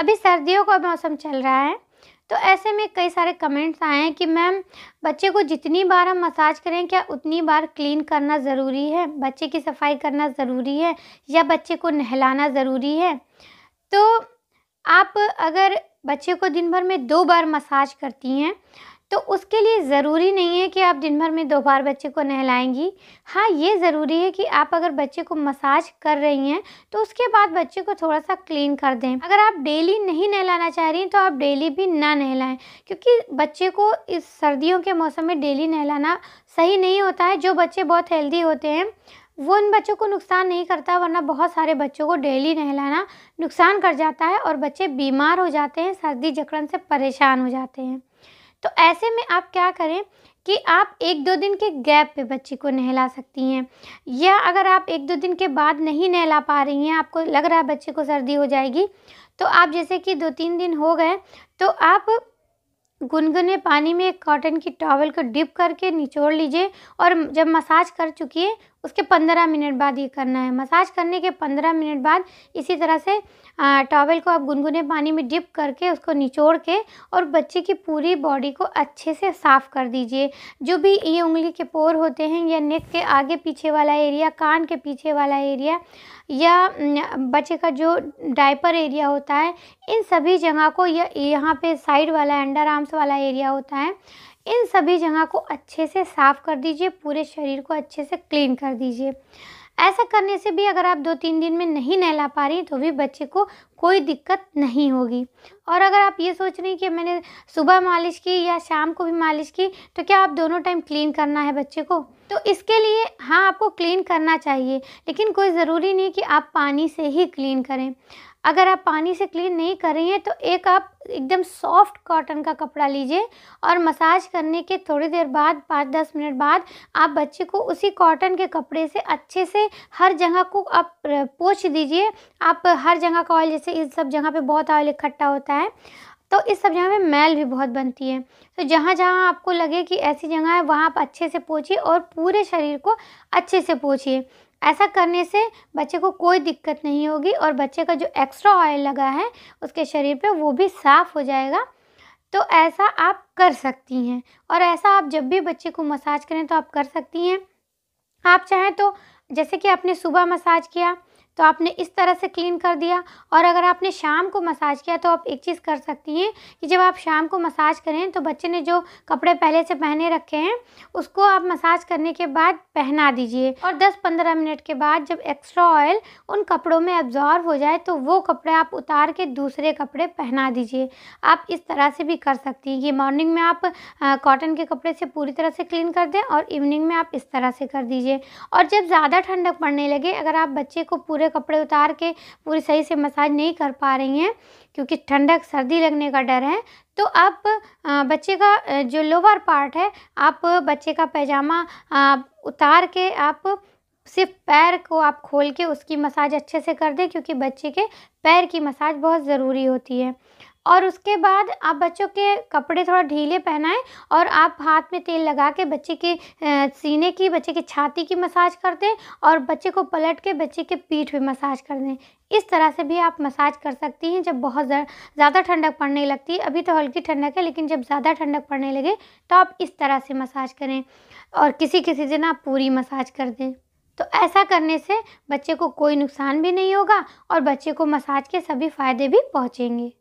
अभी सर्दियों का मौसम चल रहा है तो ऐसे में कई सारे कमेंट्स आए हैं कि मैम बच्चे को जितनी बार हम मसाज करें क्या उतनी बार क्लीन करना ज़रूरी है बच्चे की सफाई करना ज़रूरी है या बच्चे को नहलाना ज़रूरी है तो आप अगर बच्चे को दिन भर में दो बार मसाज करती हैं तो उसके लिए ज़रूरी नहीं है कि आप दिन भर में दो बार बच्चे को नहलाएंगी हाँ ये ज़रूरी है कि आप अगर बच्चे को मसाज कर रही हैं तो उसके बाद बच्चे को थोड़ा सा क्लीन कर दें अगर आप डेली नहीं नहलाना चाह रही हैं तो आप डेली भी ना नहलाएं क्योंकि बच्चे को इस सर्दियों के मौसम में डेली नहलाना सही नहीं होता है जो बच्चे बहुत हेल्दी होते हैं वो उन बच्चों को नुकसान नहीं करता वरना बहुत सारे बच्चों को डेली नहलाना नुकसान कर जाता है और बच्चे बीमार हो जाते हैं सर्दी जकड़न से परेशान हो जाते हैं तो ऐसे में आप क्या करें कि आप एक दो दिन के गैप पे बच्ची को नहला सकती हैं या अगर आप एक दो दिन के बाद नहीं नहला पा रही हैं आपको लग रहा है बच्चे को सर्दी हो जाएगी तो आप जैसे कि दो तीन दिन हो गए तो आप गुनगुने पानी में एक कॉटन की टॉवल को डिप करके निचोड़ लीजिए और जब मसाज कर चुकी है उसके पंद्रह मिनट बाद ये करना है मसाज करने के पंद्रह मिनट बाद इसी तरह से टॉवल को आप गुनगुने पानी में डिप करके उसको निचोड़ के और बच्चे की पूरी बॉडी को अच्छे से साफ़ कर दीजिए जो भी ये उंगली के पोर होते हैं या नेक के आगे पीछे वाला एरिया कान के पीछे वाला एरिया या बच्चे का जो डायपर एरिया होता है इन सभी जगह को यह यहाँ पे साइड वाला अंडर आर्म्स वाला एरिया होता है इन सभी जगह को अच्छे से साफ़ कर दीजिए पूरे शरीर को अच्छे से क्लीन कर दीजिए ऐसा करने से भी अगर आप दो तीन दिन में नहीं नहला पा रही तो भी बच्चे को कोई दिक्कत नहीं होगी और अगर आप ये सोच रही कि मैंने सुबह मालिश की या शाम को भी मालिश की तो क्या आप दोनों टाइम क्लीन करना है बच्चे को तो इसके लिए हाँ आपको क्लीन करना चाहिए लेकिन कोई ज़रूरी नहीं कि आप पानी से ही क्लीन करें अगर आप पानी से क्लीन नहीं कर रही हैं तो एक आप एकदम सॉफ्ट कॉटन का कपड़ा लीजिए और मसाज करने के थोड़ी देर बाद पाँच दस मिनट बाद आप बच्चे को उसी कॉटन के कपड़े से अच्छे से हर जगह को आप पोछ दीजिए आप हर जगह का ऑयल जैसे इस सब जगह पे बहुत ऑयल इकट्ठा होता है तो इस सब जगह में मैल भी बहुत बनती है तो जहाँ जहाँ आपको लगे कि ऐसी जगह है वहाँ आप अच्छे से पोछिए और पूरे शरीर को अच्छे से पोछिए ऐसा करने से बच्चे को कोई दिक्कत नहीं होगी और बच्चे का जो एक्स्ट्रा ऑयल लगा है उसके शरीर पे वो भी साफ़ हो जाएगा तो ऐसा आप कर सकती हैं और ऐसा आप जब भी बच्चे को मसाज करें तो आप कर सकती हैं आप चाहें तो जैसे कि आपने सुबह मसाज किया तो आपने इस तरह से क्लीन कर दिया और अगर आपने शाम को मसाज किया तो आप एक चीज़ कर सकती हैं कि जब आप शाम को मसाज करें तो बच्चे ने जो कपड़े पहले से पहने रखे हैं उसको आप मसाज करने के बाद पहना दीजिए और 10-15 मिनट के बाद जब एक्स्ट्रा ऑयल उन कपड़ों में एब्जॉर्व हो जाए तो वो कपड़े आप उतार के दूसरे कपड़े पहना दीजिए आप इस तरह से भी कर सकती हैं कि मॉर्निंग में आप कॉटन के कपड़े से पूरी तरह से क्लीन कर दें और इवनिंग में आप इस तरह से कर दीजिए और जब ज़्यादा ठंडक पड़ने लगे अगर आप बच्चे को पूरे पूरे कपड़े उतार के पूरी सही से मसाज नहीं कर पा रही हैं क्योंकि ठंडक सर्दी लगने का डर है तो आप बच्चे का जो लोअर पार्ट है आप बच्चे का पैजामा उतार के आप सिर्फ पैर को आप खोल के उसकी मसाज अच्छे से कर दें क्योंकि बच्चे के पैर की मसाज बहुत ज़रूरी होती है और उसके बाद आप बच्चों के कपड़े थोड़ा ढीले पहनाएं और आप हाथ में तेल लगा के बच्चे के सीने की बच्चे की छाती की मसाज कर दें और बच्चे को पलट के बच्चे के पीठ पे मसाज कर दें इस तरह से भी आप मसाज कर सकती हैं जब बहुत ज़्यादा ठंडक पड़ने लगती है अभी तो हल्की ठंडक है लेकिन जब ज़्यादा ठंडक पड़ने लगे तो आप इस तरह से मसाज करें और किसी किसी दिन आप पूरी मसाज कर दें तो ऐसा करने से बच्चे को कोई नुकसान भी नहीं होगा और बच्चे को मसाज के सभी फ़ायदे भी पहुँचेंगे